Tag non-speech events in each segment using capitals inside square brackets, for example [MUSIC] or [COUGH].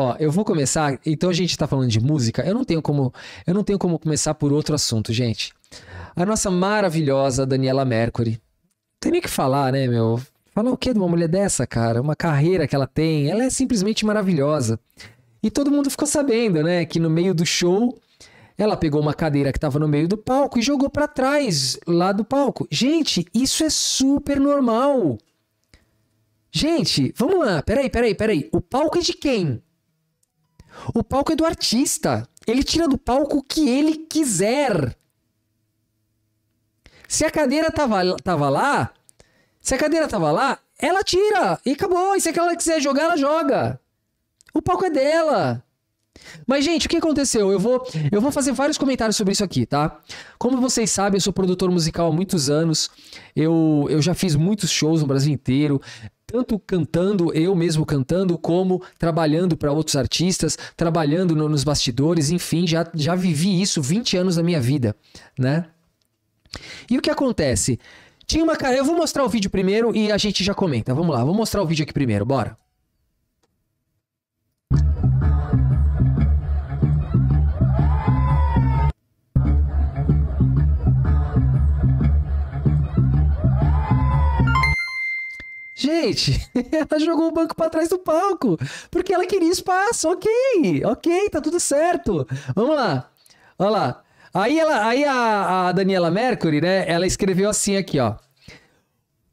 Ó, eu vou começar. Então a gente está falando de música. Eu não tenho como, eu não tenho como começar por outro assunto, gente. A nossa maravilhosa Daniela Mercury. tem nem que falar, né, meu? Falar o que de uma mulher dessa, cara? Uma carreira que ela tem. Ela é simplesmente maravilhosa. E todo mundo ficou sabendo, né, que no meio do show ela pegou uma cadeira que estava no meio do palco e jogou para trás lá do palco. Gente, isso é super normal. Gente, vamos lá. Peraí, peraí, peraí. O palco é de quem? O palco é do artista. Ele tira do palco o que ele quiser. Se a cadeira tava, tava lá, se a cadeira tava lá, ela tira e acabou. E se aquela quiser jogar, ela joga. O palco é dela. Mas, gente, o que aconteceu? Eu vou, eu vou fazer vários comentários sobre isso aqui, tá? Como vocês sabem, eu sou produtor musical há muitos anos. Eu, eu já fiz muitos shows no Brasil inteiro tanto cantando, eu mesmo cantando, como trabalhando para outros artistas, trabalhando no, nos bastidores, enfim, já, já vivi isso 20 anos da minha vida, né? E o que acontece? Tinha uma cara, eu vou mostrar o vídeo primeiro e a gente já comenta. Vamos lá, vou mostrar o vídeo aqui primeiro, bora. Gente, [LAUGHS] ela jogou o banco para trás do palco, porque ela queria espaço. Ok, ok, tá tudo certo. Vamos lá. Olha lá. Aí, ela, aí a, a Daniela Mercury, né? Ela escreveu assim aqui, ó.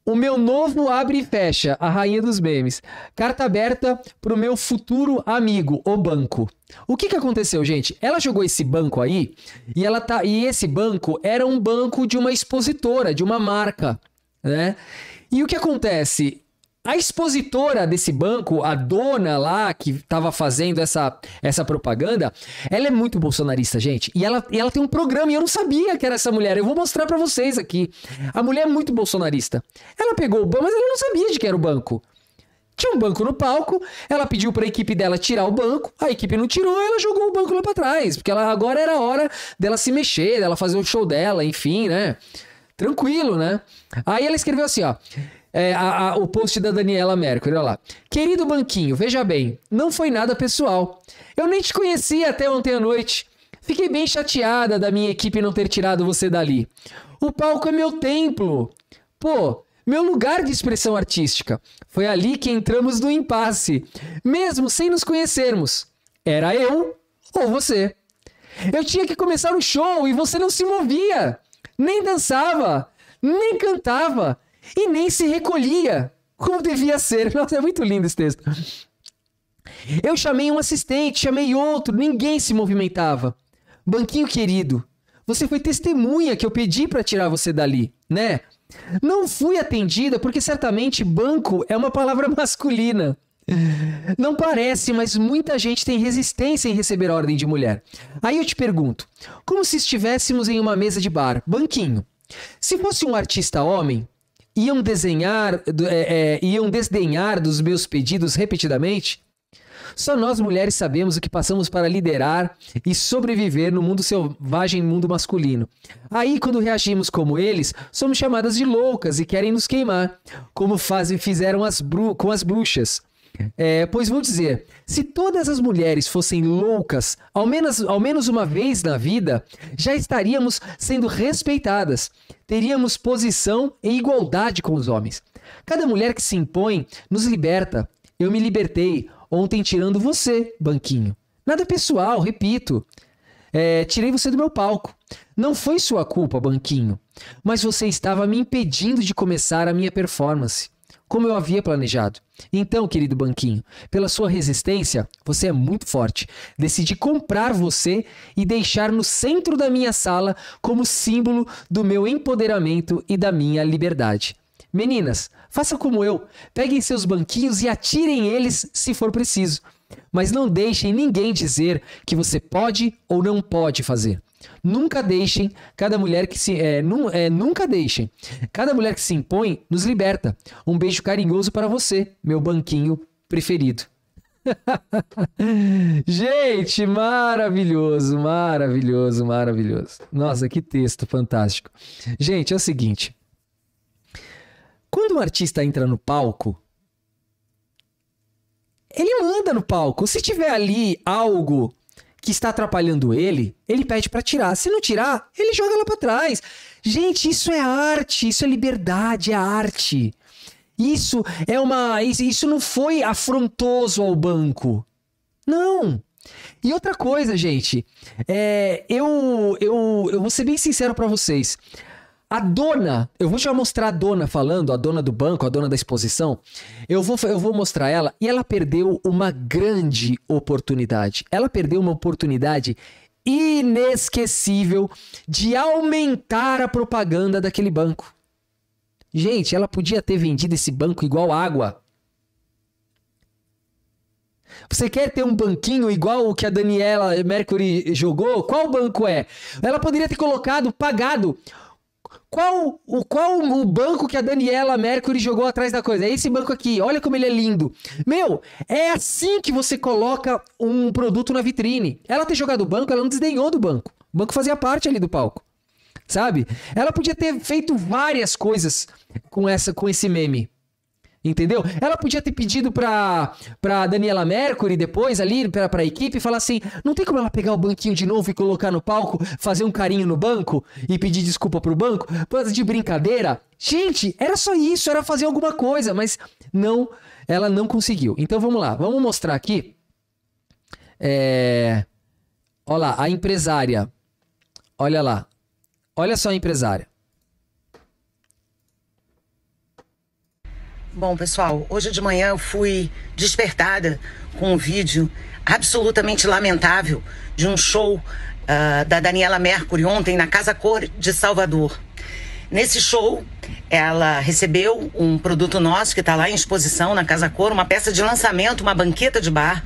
O meu novo abre e fecha, a rainha dos memes. Carta aberta pro meu futuro amigo, o banco. O que que aconteceu, gente? Ela jogou esse banco aí e ela tá e esse banco era um banco de uma expositora, de uma marca, né? E o que acontece? A expositora desse banco, a dona lá que estava fazendo essa, essa propaganda, ela é muito bolsonarista, gente. E ela, e ela tem um programa, e eu não sabia que era essa mulher. Eu vou mostrar para vocês aqui. A mulher é muito bolsonarista. Ela pegou o banco, mas ela não sabia de que era o banco. Tinha um banco no palco, ela pediu para a equipe dela tirar o banco, a equipe não tirou, ela jogou o banco lá para trás, porque ela, agora era a hora dela se mexer, dela fazer o show dela, enfim, né? Tranquilo, né? Aí ela escreveu assim, ó: é, a, a, o post da Daniela Mercury, olha lá. Querido Banquinho, veja bem, não foi nada pessoal. Eu nem te conhecia até ontem à noite. Fiquei bem chateada da minha equipe não ter tirado você dali. O palco é meu templo. Pô, meu lugar de expressão artística. Foi ali que entramos no impasse, mesmo sem nos conhecermos. Era eu ou você. Eu tinha que começar o show e você não se movia, nem dançava, nem cantava e nem se recolhia como devia ser. [LAUGHS] Nossa, é muito lindo esse texto. Eu chamei um assistente, chamei outro, ninguém se movimentava. Banquinho querido, você foi testemunha que eu pedi para tirar você dali, né? Não fui atendida porque certamente banco é uma palavra [LAUGHS] masculina. Não parece, mas muita gente tem resistência em receber a ordem de mulher. Aí eu te pergunto, como se estivéssemos em uma mesa de bar, banquinho. Se fosse um artista homem, iam desenhar, é, é, iam desdenhar dos meus pedidos repetidamente? Só nós mulheres sabemos o que passamos para liderar e sobreviver no mundo selvagem, mundo masculino. Aí, quando reagimos como eles, somos chamadas de loucas e querem nos queimar, como fazem fizeram as com as bruxas. É, pois vou dizer: se todas as mulheres fossem loucas, ao menos, ao menos uma vez na vida, já estaríamos sendo respeitadas. Teríamos posição e igualdade com os homens. Cada mulher que se impõe nos liberta. Eu me libertei ontem tirando você, banquinho. Nada pessoal, repito. É, tirei você do meu palco. Não foi sua culpa, banquinho, mas você estava me impedindo de começar a minha performance como eu havia planejado. Então, querido banquinho, pela sua resistência, você é muito forte. Decidi comprar você e deixar no centro da minha sala como símbolo do meu empoderamento e da minha liberdade. Meninas, façam como eu, peguem seus banquinhos e atirem eles se for preciso. Mas não deixem ninguém dizer que você pode ou não pode fazer. Nunca deixem cada mulher que se. É, nu, é, nunca deixem. Cada mulher que se impõe nos liberta. Um beijo carinhoso para você, meu banquinho preferido. [LAUGHS] Gente, maravilhoso, maravilhoso, maravilhoso. Nossa, que texto fantástico. Gente, é o seguinte. Quando um artista entra no palco, ele manda no palco. Se tiver ali algo que está atrapalhando ele, ele pede para tirar. Se não tirar, ele joga lá para trás. Gente, isso é arte, isso é liberdade, é arte. Isso é uma isso não foi afrontoso ao banco. Não. E outra coisa, gente, é, eu, eu, eu vou ser bem sincero para vocês. A dona, eu vou já mostrar a dona falando, a dona do banco, a dona da exposição. Eu vou, eu vou mostrar ela e ela perdeu uma grande oportunidade. Ela perdeu uma oportunidade inesquecível de aumentar a propaganda daquele banco. Gente, ela podia ter vendido esse banco igual água. Você quer ter um banquinho igual o que a Daniela Mercury jogou? Qual banco é? Ela poderia ter colocado, pagado qual o, qual o banco que a Daniela Mercury jogou atrás da coisa? É esse banco aqui, olha como ele é lindo. Meu, é assim que você coloca um produto na vitrine. Ela ter jogado o banco, ela não desdenhou do banco. O banco fazia parte ali do palco. Sabe? Ela podia ter feito várias coisas com essa com esse meme. Entendeu? Ela podia ter pedido pra, pra Daniela Mercury depois ali, pra, pra equipe, falar assim: não tem como ela pegar o banquinho de novo e colocar no palco, fazer um carinho no banco e pedir desculpa pro banco? De brincadeira? Gente, era só isso, era fazer alguma coisa, mas não, ela não conseguiu. Então vamos lá, vamos mostrar aqui. É. Olha lá, a empresária. Olha lá. Olha só a empresária. Bom, pessoal, hoje de manhã eu fui despertada com um vídeo absolutamente lamentável de um show uh, da Daniela Mercury ontem na Casa Cor de Salvador. Nesse show, ela recebeu um produto nosso que está lá em exposição na Casa Cor, uma peça de lançamento, uma banqueta de bar,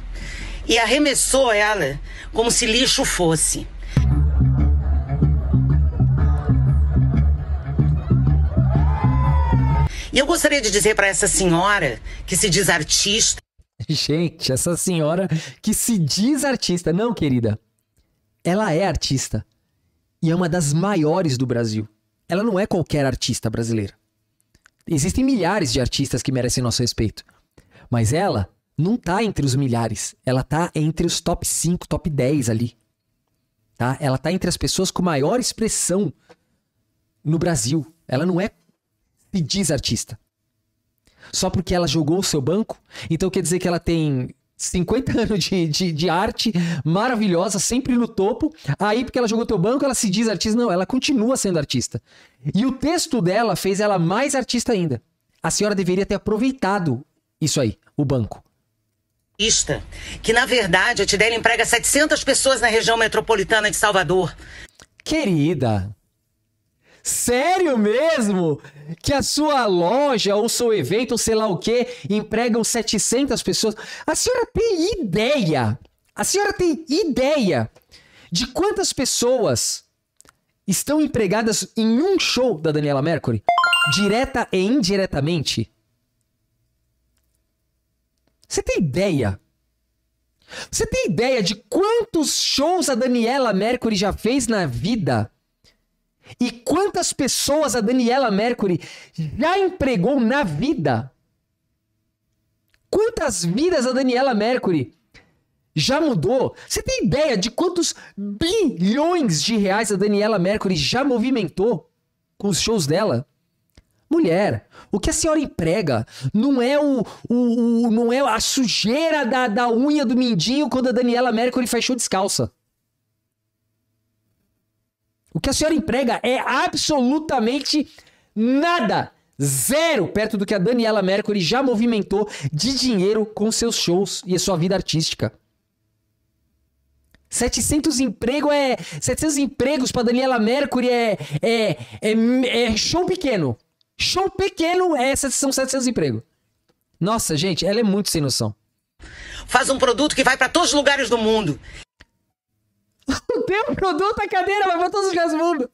e arremessou ela como se lixo fosse. E eu gostaria de dizer para essa senhora que se diz artista. [LAUGHS] Gente, essa senhora que se diz artista. Não, querida. Ela é artista. E é uma das maiores do Brasil. Ela não é qualquer artista brasileira. Existem milhares de artistas que merecem nosso respeito. Mas ela não tá entre os milhares. Ela tá entre os top 5, top 10 ali. Tá? Ela tá entre as pessoas com maior expressão no Brasil. Ela não é se diz artista. Só porque ela jogou o seu banco? Então quer dizer que ela tem 50 [LAUGHS] anos de, de, de, arte maravilhosa, sempre no topo. Aí, porque ela jogou teu banco, ela se diz artista. Não, ela continua sendo artista. E o texto dela fez ela mais artista ainda. A senhora deveria ter aproveitado isso aí, o banco. Que, na verdade, a Tidela emprega 700 pessoas na região metropolitana de Salvador. Querida, Sério mesmo? Que a sua loja ou seu evento, sei lá o que, empregam 700 pessoas? A senhora tem ideia? A senhora tem ideia de quantas pessoas estão empregadas em um show da Daniela Mercury? Direta e indiretamente? Você tem ideia? Você tem ideia de quantos shows a Daniela Mercury já fez na vida? E quantas pessoas a Daniela Mercury já empregou na vida? Quantas vidas a Daniela Mercury já mudou? Você tem ideia de quantos bilhões de reais a Daniela Mercury já movimentou com os shows dela? Mulher, o que a senhora emprega não é o, o, o não é a sujeira da, da unha do mindinho quando a Daniela Mercury faz show descalça. O que a senhora emprega é absolutamente nada. Zero perto do que a Daniela Mercury já movimentou de dinheiro com seus shows e a sua vida artística. 700 emprego é 700 empregos para Daniela Mercury é é, é é show pequeno. Show pequeno é são 700 empregos. Nossa, gente, ela é muito sem noção. Faz um produto que vai para todos os lugares do mundo. [LAUGHS] O teu produto, tá a cadeira vai pra todos os lugares do mundo.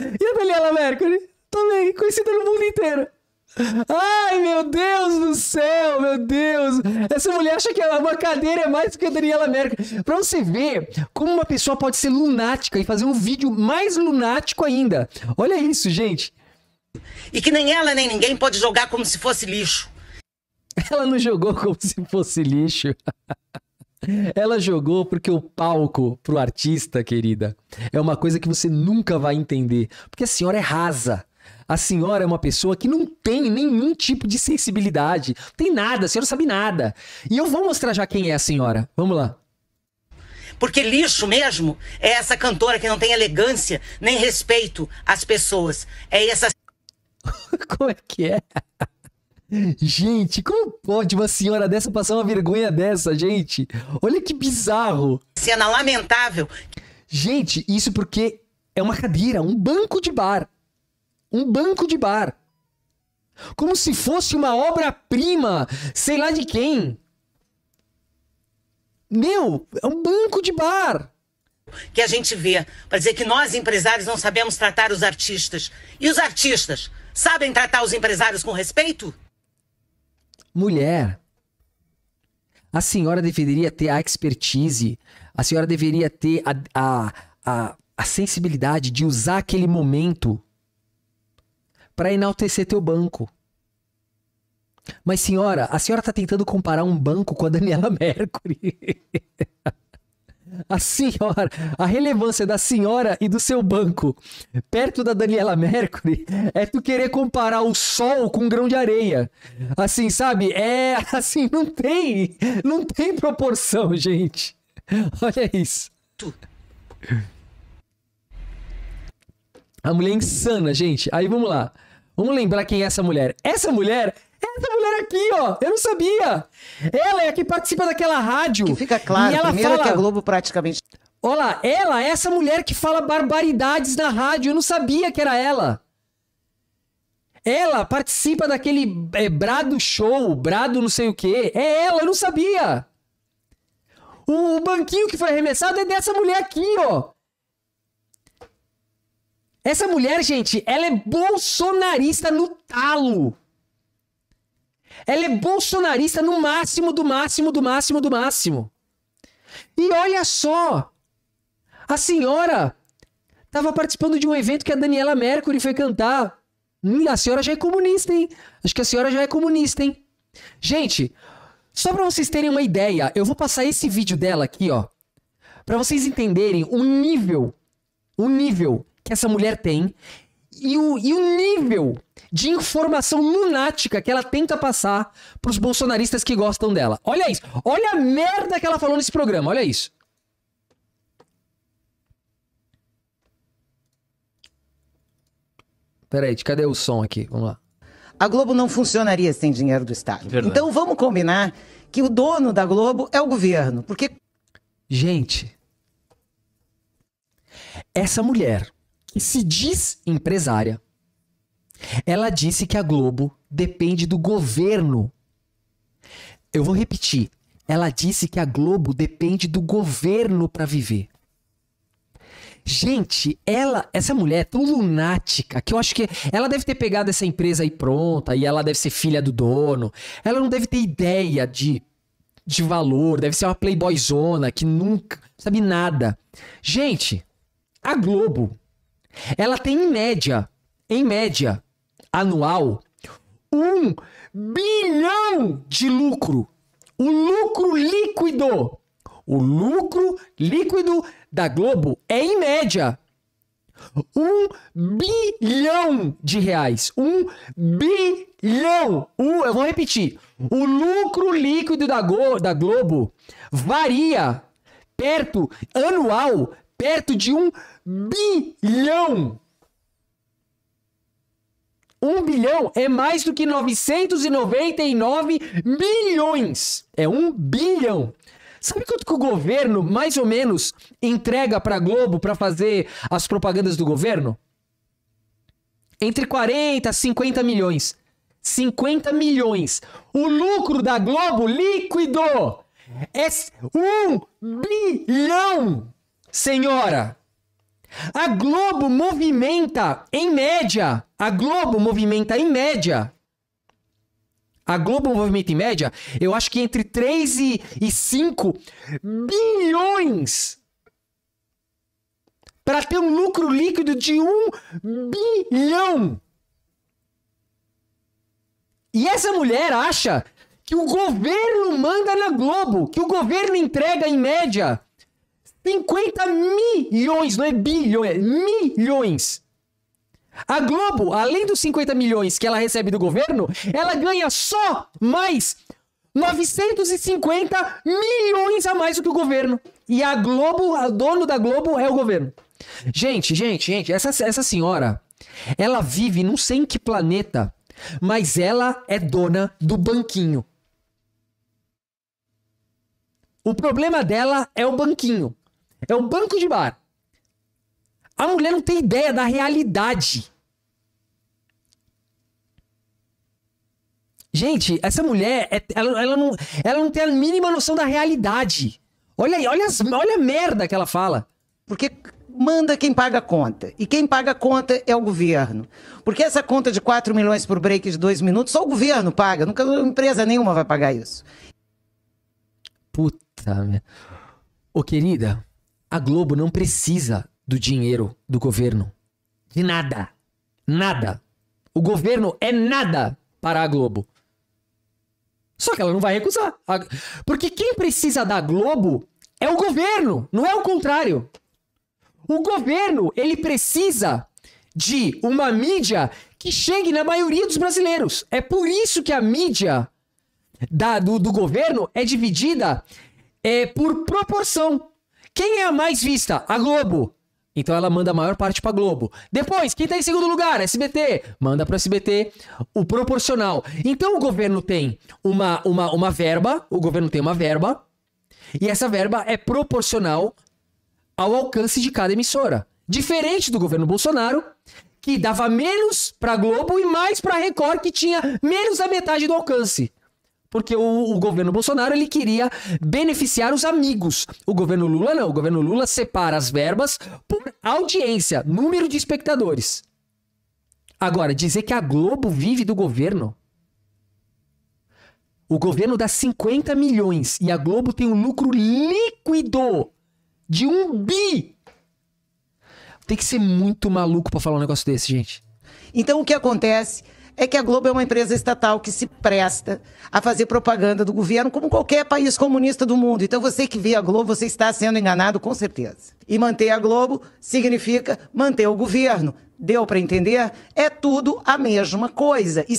E a Daniela Mercury? Também, conhecida no mundo inteiro. Ai, meu Deus do céu, meu Deus! Essa mulher acha que uma cadeira é mais do que a Daniela Mercury. Pra você ver como uma pessoa pode ser lunática e fazer um vídeo mais lunático ainda. Olha isso, gente. E que nem ela nem ninguém pode jogar como se fosse lixo. Ela não jogou como se fosse lixo. [LAUGHS] Ela jogou porque o palco pro artista, querida, é uma coisa que você nunca vai entender. Porque a senhora é rasa. A senhora é uma pessoa que não tem nenhum tipo de sensibilidade. tem nada, a senhora sabe nada. E eu vou mostrar já quem é a senhora. Vamos lá. Porque lixo mesmo é essa cantora que não tem elegância nem respeito às pessoas. É essa. [LAUGHS] Como é que é? Gente, como pode uma senhora dessa passar uma vergonha dessa, gente? Olha que bizarro. Cena lamentável. Gente, isso porque é uma cadeira, um banco de bar. Um banco de bar. Como se fosse uma obra-prima, sei lá de quem. Meu, é um banco de bar que a gente vê para dizer que nós empresários não sabemos tratar os artistas. E os artistas sabem tratar os empresários com respeito? mulher. A senhora deveria ter a expertise, a senhora deveria ter a, a, a, a sensibilidade de usar aquele momento para enaltecer teu banco. Mas senhora, a senhora está tentando comparar um banco com a Daniela [LAUGHS] Mercury a senhora, a relevância da senhora e do seu banco perto da Daniela Mercury é tu querer comparar o sol com um grão de areia. Assim, sabe? É assim, não tem, não tem proporção, gente. Olha isso. A mulher é insana, gente. Aí vamos lá. Vamos lembrar quem é essa mulher. Essa mulher essa mulher aqui, ó. Eu não sabia. Ela é a que participa daquela rádio. Que fica claro, e ela primeiro fala... que a Globo praticamente... Olha ela é essa mulher que fala barbaridades na rádio. Eu não sabia que era ela. Ela participa daquele é, brado show, brado não sei o quê. É ela, eu não sabia. O, banquinho que foi arremessado é dessa mulher aqui, ó. Essa mulher, gente, ela é bolsonarista no talo. Ela é bolsonarista no máximo, do máximo, do máximo, do máximo. E olha só, a senhora estava participando de um evento que a Daniela Mercury foi cantar. Hum, a senhora já é comunista, hein? Acho que a senhora já é comunista, hein? Gente, só para vocês terem uma ideia, eu vou passar esse vídeo dela aqui, ó, para vocês entenderem o nível, o nível que essa mulher tem e o, e o nível de informação lunática que ela tenta passar para os bolsonaristas que gostam dela. Olha isso. Olha a merda que ela falou nesse programa. Olha isso. Peraí, cadê o som aqui? Vamos lá. A Globo não funcionaria sem dinheiro do Estado. Verdade. Então vamos combinar que o dono da Globo é o governo, porque gente, essa mulher que se diz empresária, ela disse que a Globo depende do governo. Eu vou repetir. Ela disse que a Globo depende do governo para viver. Gente, ela, essa mulher é tão lunática que eu acho que ela deve ter pegado essa empresa aí pronta e ela deve ser filha do dono. Ela não deve ter ideia de, de valor, deve ser uma playboyzona que nunca sabe nada. Gente, a Globo, ela tem em média, em média, anual, um bilhão de lucro. O lucro líquido. O lucro líquido da Globo é, em média, um bilhão de reais. Um bilhão. Um, eu vou repetir. O lucro líquido da, Go, da Globo varia perto, anual, perto de um bilhão 1 bilhão é mais do que 999 milhões. É 1 bilhão. Sabe quanto que o governo, mais ou menos, entrega para a Globo para fazer as propagandas do governo? Entre 40 e 50 milhões. 50 milhões. O lucro da Globo líquido é 1 bilhão, senhora. A Globo movimenta, em média, a Globo movimenta em média. A Globo movimenta em média, eu acho que entre 3 e, e 5 bilhões para ter um lucro líquido de 1 bilhão. E essa mulher acha que o governo manda na Globo, que o governo entrega em média 50 milhões, não é bilhões, é milhões. A Globo, além dos 50 milhões que ela recebe do governo, ela ganha só mais 950 milhões a mais do que o governo. E a Globo, o dono da Globo é o governo. Gente, gente, gente, essa, essa senhora, ela vive não sei em que planeta, mas ela é dona do banquinho. O problema dela é o banquinho. É o banco de bar. A mulher não tem ideia da realidade. Gente, essa mulher, é, ela, ela, não, ela não tem a mínima noção da realidade. Olha aí, olha, as, olha a merda que ela fala. Porque manda quem paga a conta. E quem paga a conta é o governo. Porque essa conta de 4 milhões por break de 2 minutos, só o governo paga. Nunca, empresa nenhuma vai pagar isso. Puta merda. Ô, querida, a Globo não precisa do dinheiro do governo. De nada. Nada. O governo é nada para a Globo. Só que ela não vai recusar. Porque quem precisa da Globo é o governo, não é o contrário. O governo, ele precisa de uma mídia que chegue na maioria dos brasileiros. É por isso que a mídia da, do, do, governo é dividida é, por proporção. Quem é a mais vista? A Globo. Então ela manda a maior parte pra Globo. Depois, quem tá em segundo lugar? SBT. Manda pro SBT o proporcional. Então o governo tem uma, uma, uma verba, o governo tem uma verba, e essa verba é proporcional ao alcance de cada emissora. Diferente do governo Bolsonaro, que dava menos pra Globo e mais pra Record, que tinha menos da metade do alcance. Porque o, o, governo Bolsonaro ele queria beneficiar os amigos. O governo Lula não. O governo Lula separa as verbas por audiência, número de espectadores. Agora, dizer que a Globo vive do governo. O governo dá 50 milhões e a Globo tem um lucro líquido de um bi. Tem que ser muito maluco para falar um negócio desse, gente. Então o que acontece? é que a Globo é uma empresa estatal que se presta a fazer propaganda do governo, como qualquer país comunista do mundo. Então, você que vê a Globo, você está sendo enganado com certeza. E manter a Globo significa manter o governo. Deu para entender? É tudo a mesma coisa. E...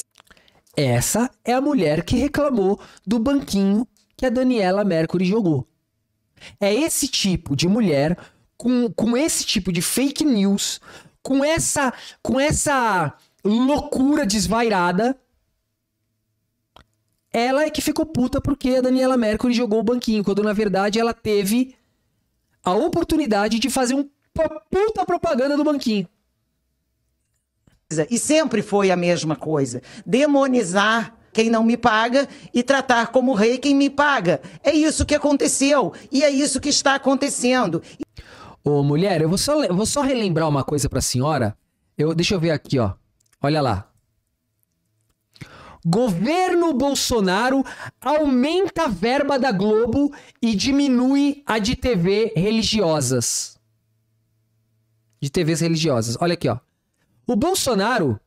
Essa é a mulher que reclamou do banquinho que a Daniela Mercury jogou. É esse tipo de mulher com, com esse tipo de fake news, com essa com essa loucura desvairada, ela é que ficou puta porque a Daniela Mercury jogou o banquinho, quando na verdade ela teve a oportunidade de fazer um puta propaganda do banquinho. E sempre foi a mesma coisa. Demonizar quem não me paga e tratar como rei quem me paga. É isso que aconteceu e é isso que está acontecendo. Ô, mulher, eu vou só, vou só relembrar uma coisa pra senhora. Eu, deixa eu ver aqui, ó. Olha lá. Governo Bolsonaro aumenta a verba da Globo e diminui a de TV religiosas. De TVs religiosas. Olha aqui, ó. O Bolsonaro,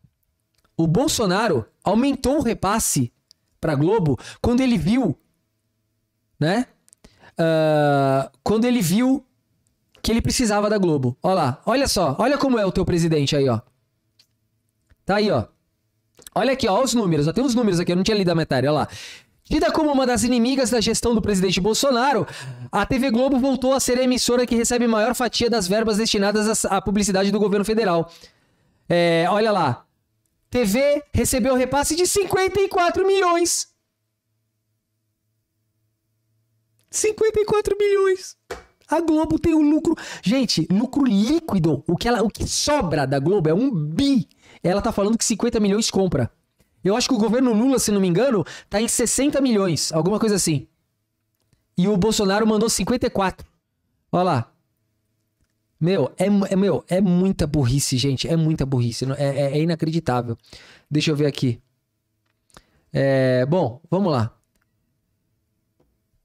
o Bolsonaro aumentou o repasse para Globo quando ele viu, né? Uh, quando ele viu que ele precisava da Globo. Olha lá, olha só, olha como é o teu presidente aí, ó. Tá aí, ó. Olha aqui, ó, os números. Ó, tem uns números aqui, eu não tinha lido a metade, olha lá. Tida como uma das inimigas da gestão do presidente Bolsonaro, a TV Globo voltou a ser a emissora que recebe maior fatia das verbas destinadas à publicidade do governo federal. É, olha lá. TV recebeu repasse de 54 milhões. 54 milhões. A Globo tem um lucro. Gente, lucro líquido. O que, ela, o que sobra da Globo é um bi ela tá falando que 50 milhões compra. Eu acho que o governo Lula, se não me engano, tá em 60 milhões, alguma coisa assim. E o Bolsonaro mandou 54. Olha lá. Meu, é, é meu, é muita burrice, gente. É muita burrice. É, é, é inacreditável. Deixa eu ver aqui. É, bom, vamos lá.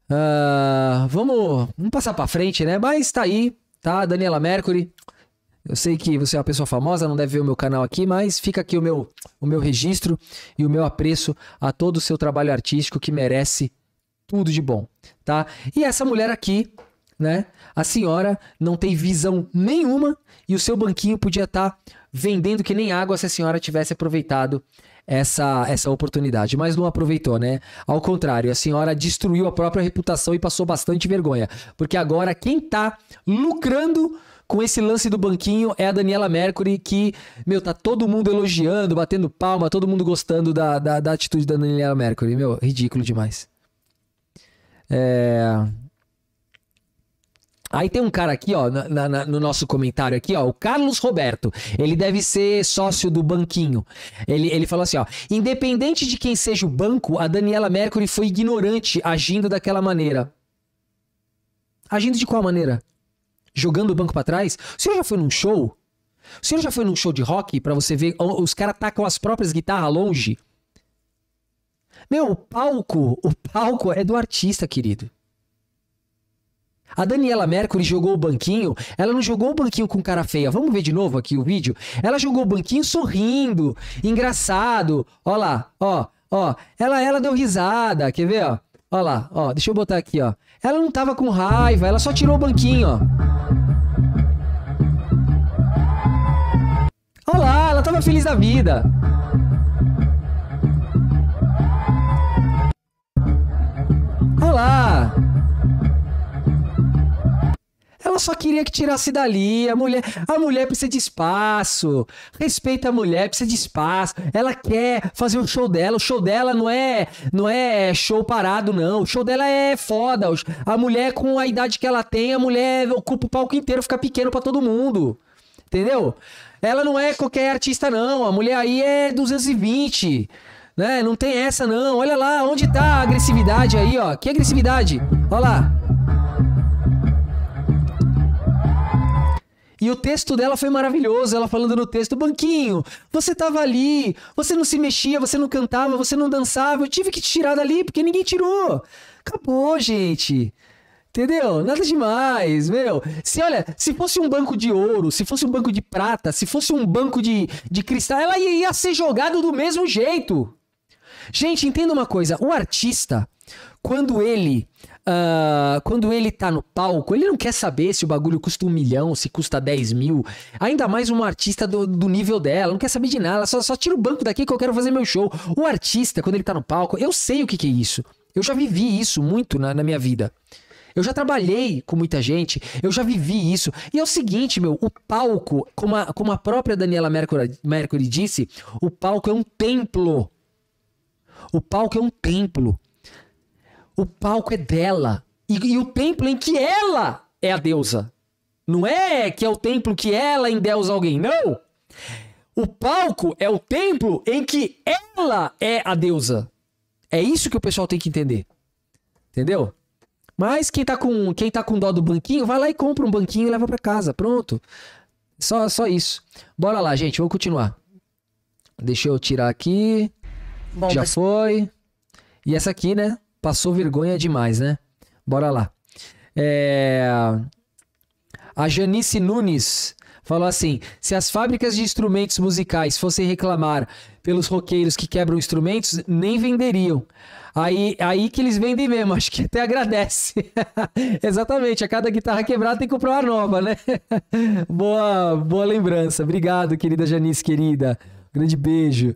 Uh, vamos, vamos passar para frente, né? Mas tá aí, tá? Daniela Mercury, eu sei que você é uma pessoa famosa, não deve ver o meu canal aqui, mas fica aqui o meu, o meu registro e o meu apreço a todo o seu trabalho artístico que merece tudo de bom, tá? E essa mulher aqui, né? A senhora não tem visão nenhuma e o seu banquinho podia estar tá vendendo que nem água se a senhora tivesse aproveitado essa, essa oportunidade, mas não aproveitou, né? Ao contrário, a senhora destruiu a própria reputação e passou bastante vergonha, porque agora quem tá lucrando com esse lance do banquinho é a Daniela Mercury, que, meu, tá todo mundo elogiando, batendo palma, todo mundo gostando da, da, da atitude da Daniela Mercury. Meu, ridículo demais. É... Aí tem um cara aqui, ó, na, na, no nosso comentário aqui, ó, o Carlos Roberto. Ele deve ser sócio do banquinho. Ele, ele falou assim, ó, independente de quem seja o banco, a Daniela Mercury foi ignorante agindo daquela maneira. Agindo de qual maneira? jogando o banco para trás. O senhor já foi num show? O senhor já foi num show de rock para você ver os caras tacam tá as próprias guitarras longe? Meu, o palco, o palco é do artista, querido. A Daniela Mercury jogou o banquinho, ela não jogou o banquinho com cara feia. Vamos ver de novo aqui o vídeo? Ela jogou o banquinho sorrindo, engraçado. Ó lá, ó, ó. Ela ela deu risada, quer ver, ó? Ó lá, ó. Deixa eu botar aqui, ó. Ela não tava com raiva, ela só tirou o banquinho, ó. Olha lá, ela tava feliz da vida. Olha lá. Ela só queria que tirasse dali. A mulher, a mulher precisa de espaço. Respeita a mulher, precisa de espaço. Ela quer fazer o show dela. O show dela não é, não é show parado não. O show dela é foda. A mulher com a idade que ela tem, a mulher ocupa o palco inteiro, fica pequeno para todo mundo. Entendeu? Ela não é qualquer artista, não. A mulher aí é 220. Né? Não tem essa, não. Olha lá, onde tá a agressividade aí, ó. Que agressividade? Olha lá. E o texto dela foi maravilhoso, ela falando no texto: Banquinho, você tava ali, você não se mexia, você não cantava, você não dançava, eu tive que te tirar dali porque ninguém tirou. Acabou, gente. Entendeu? Nada demais, meu. Se olha, se fosse um banco de ouro, se fosse um banco de prata, se fosse um banco de, de cristal, ela ia ser jogada do mesmo jeito. Gente, entenda uma coisa: o artista, quando ele. Uh, quando ele tá no palco, ele não quer saber se o bagulho custa um milhão, se custa 10 mil. Ainda mais um artista do, do nível dela, não quer saber de nada, só, só tira o banco daqui que eu quero fazer meu show. O artista, quando ele tá no palco, eu sei o que, que é isso. Eu já vivi isso muito na, na minha vida. Eu já trabalhei com muita gente, eu já vivi isso. E é o seguinte, meu, o palco, como a, como a própria Daniela Mercury, Mercury disse, o palco é um templo. O palco é um templo. O palco é dela. E, e o templo em que ela é a deusa. Não é que é o templo que ela endeusa alguém, não. O palco é o templo em que ela é a deusa. É isso que o pessoal tem que entender. Entendeu? Mas quem tá com, quem tá com dó do banquinho, vai lá e compra um banquinho e leva para casa. Pronto. Só, só isso. Bora lá, gente. Vou continuar. Deixa eu tirar aqui. Bom, Já mas... foi. E essa aqui, né? Passou vergonha demais, né? Bora lá. É... A Janice Nunes falou assim: se as fábricas de instrumentos musicais fossem reclamar pelos roqueiros que quebram instrumentos, nem venderiam. Aí, aí que eles vendem mesmo, [LAUGHS] acho que até agradece. [LAUGHS] Exatamente, a cada guitarra quebrada tem que comprar uma nova, né? [LAUGHS] boa, boa lembrança. Obrigado, querida Janice, querida. Grande beijo.